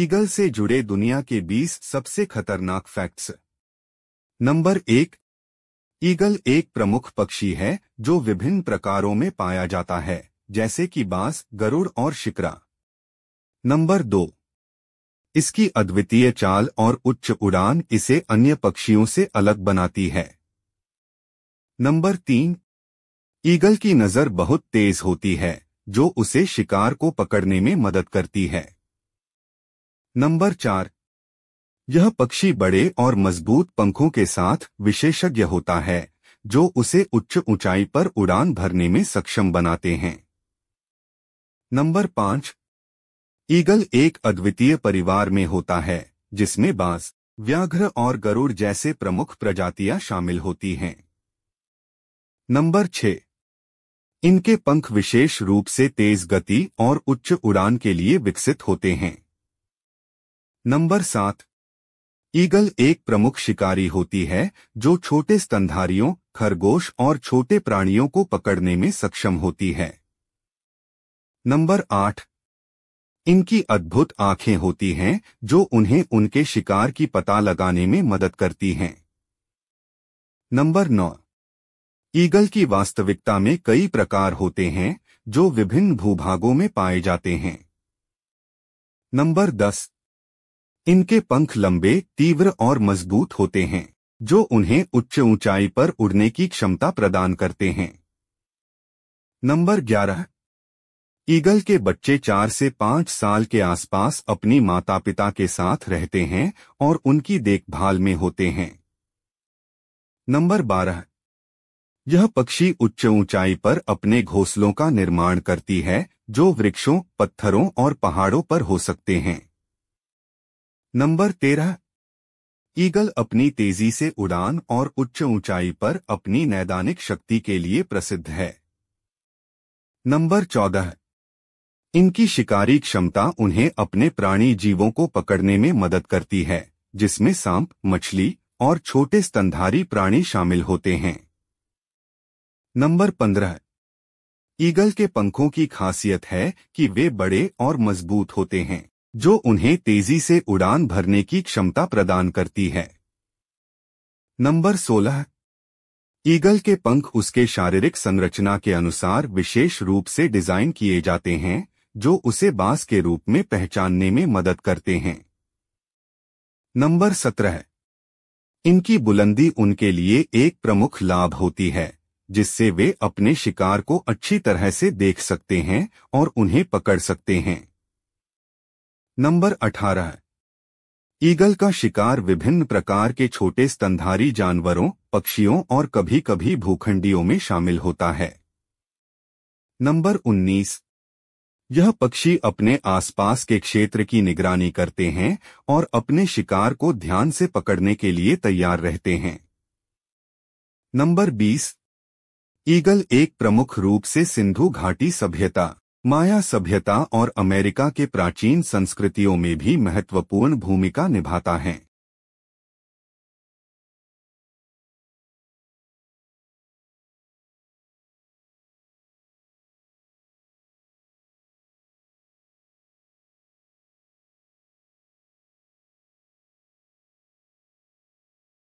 eagle से जुड़े दुनिया के 20 सबसे खतरनाक फैक्ट्स नंबर एक ईगल एक प्रमुख पक्षी है जो विभिन्न प्रकारों में पाया जाता है जैसे कि बांस गरुड़ और शिकरा नंबर दो इसकी अद्वितीय चाल और उच्च उड़ान इसे अन्य पक्षियों से अलग बनाती है नंबर तीन ईगल की नज़र बहुत तेज होती है जो उसे शिकार को पकड़ने में मदद करती है नंबर चार यह पक्षी बड़े और मजबूत पंखों के साथ विशेषज्ञ होता है जो उसे उच्च ऊंचाई पर उड़ान भरने में सक्षम बनाते हैं नंबर पांच ईगल एक अद्वितीय परिवार में होता है जिसमें बांस व्याघ्र और गरुड़ जैसे प्रमुख प्रजातियां शामिल होती हैं नंबर छह इनके पंख विशेष रूप से तेज गति और उच्च उड़ान के लिए विकसित होते हैं नंबर सात ईगल एक प्रमुख शिकारी होती है जो छोटे स्तनधारियों खरगोश और छोटे प्राणियों को पकड़ने में सक्षम होती है नंबर आठ इनकी अद्भुत आंखें होती हैं जो उन्हें उनके शिकार की पता लगाने में मदद करती हैं नंबर नौ ईगल की वास्तविकता में कई प्रकार होते हैं जो विभिन्न भूभागों में पाए जाते हैं नंबर दस इनके पंख लंबे तीव्र और मजबूत होते हैं जो उन्हें उच्च ऊंचाई पर उड़ने की क्षमता प्रदान करते हैं नंबर 11 ईगल के बच्चे चार से पांच साल के आसपास अपनी माता पिता के साथ रहते हैं और उनकी देखभाल में होते हैं नंबर 12 यह पक्षी उच्च ऊंचाई पर अपने घोंसलों का निर्माण करती है जो वृक्षों पत्थरों और पहाड़ों पर हो सकते हैं नंबर तेरह ईगल अपनी तेजी से उड़ान और उच्च ऊंचाई पर अपनी नैदानिक शक्ति के लिए प्रसिद्ध है नंबर चौदह इनकी शिकारी क्षमता उन्हें अपने प्राणी जीवों को पकड़ने में मदद करती है जिसमें सांप मछली और छोटे स्तनधारी प्राणी शामिल होते हैं नंबर पंद्रह ईगल के पंखों की खासियत है कि वे बड़े और मजबूत होते हैं जो उन्हें तेजी से उड़ान भरने की क्षमता प्रदान करती है नंबर 16 ईगल के पंख उसके शारीरिक संरचना के अनुसार विशेष रूप से डिजाइन किए जाते हैं जो उसे बांस के रूप में पहचानने में मदद करते हैं नंबर 17 इनकी बुलंदी उनके लिए एक प्रमुख लाभ होती है जिससे वे अपने शिकार को अच्छी तरह से देख सकते हैं और उन्हें पकड़ सकते हैं नंबर अठारह ईगल का शिकार विभिन्न प्रकार के छोटे स्तनधारी जानवरों पक्षियों और कभी कभी भूखंडियों में शामिल होता है नंबर 19 यह पक्षी अपने आसपास के क्षेत्र की निगरानी करते हैं और अपने शिकार को ध्यान से पकड़ने के लिए तैयार रहते हैं नंबर 20 ईगल एक प्रमुख रूप से सिंधु घाटी सभ्यता माया सभ्यता और अमेरिका के प्राचीन संस्कृतियों में भी महत्वपूर्ण भूमिका निभाता है